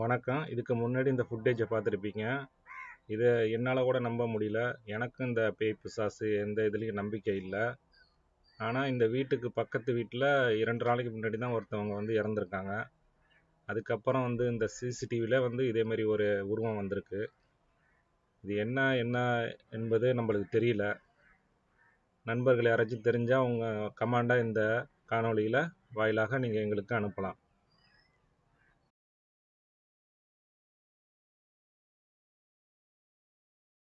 வணக்கம் இதுக்கு முன்னாடி இந்த ஃபுட்டேஜை பார்த்துருப்பீங்க இதை என்னால் கூட நம்ப முடியல எனக்கும் இந்த பேய் பிசாசு எந்த இதுலேயும் நம்பிக்கை இல்லை ஆனால் இந்த வீட்டுக்கு பக்கத்து வீட்டில் இரண்டு நாளைக்கு முன்னாடி தான் ஒருத்தவங்க வந்து இறந்துருக்காங்க அதுக்கப்புறம் வந்து இந்த சிசிடிவியில் வந்து இதேமாரி ஒரு உருவம் வந்திருக்கு இது என்ன என்ன என்பது நம்மளுக்கு தெரியல நண்பர்கள் யாராச்சும் தெரிஞ்சால் அவங்க கமாண்டாக இந்த காணொலியில் வாயிலாக நீங்கள் எங்களுக்கு அனுப்பலாம்